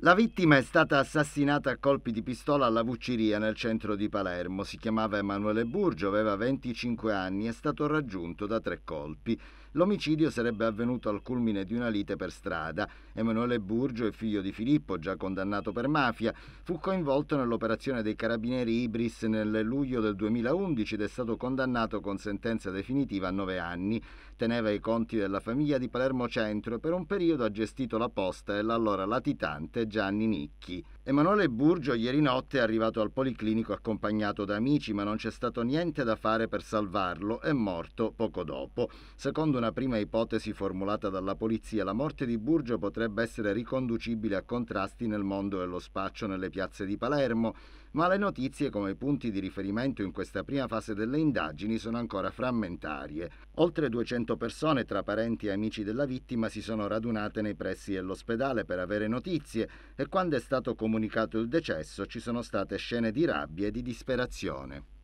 La vittima è stata assassinata a colpi di pistola alla Vucciria nel centro di Palermo. Si chiamava Emanuele Burgio, aveva 25 anni e è stato raggiunto da tre colpi. L'omicidio sarebbe avvenuto al culmine di una lite per strada. Emanuele Burgio è figlio di Filippo, già condannato per mafia. Fu coinvolto nell'operazione dei carabinieri Ibris nel luglio del 2011 ed è stato condannato con sentenza definitiva a 9 anni. Teneva i conti della famiglia di Palermo Centro e per un periodo ha gestito la posta e l'allora latitante Gianni Nicchi. Emanuele Burgio ieri notte è arrivato al Policlinico accompagnato da amici, ma non c'è stato niente da fare per salvarlo, è morto poco dopo. Secondo una prima ipotesi formulata dalla polizia, la morte di Burgio potrebbe essere riconducibile a contrasti nel mondo dello spaccio nelle piazze di Palermo, ma le notizie come punti di riferimento in questa prima fase delle indagini sono ancora frammentarie. Oltre 200 persone, tra parenti e amici della vittima, si sono radunate nei pressi dell'ospedale per avere notizie e quando è stato comunicato comunicato il decesso ci sono state scene di rabbia e di disperazione.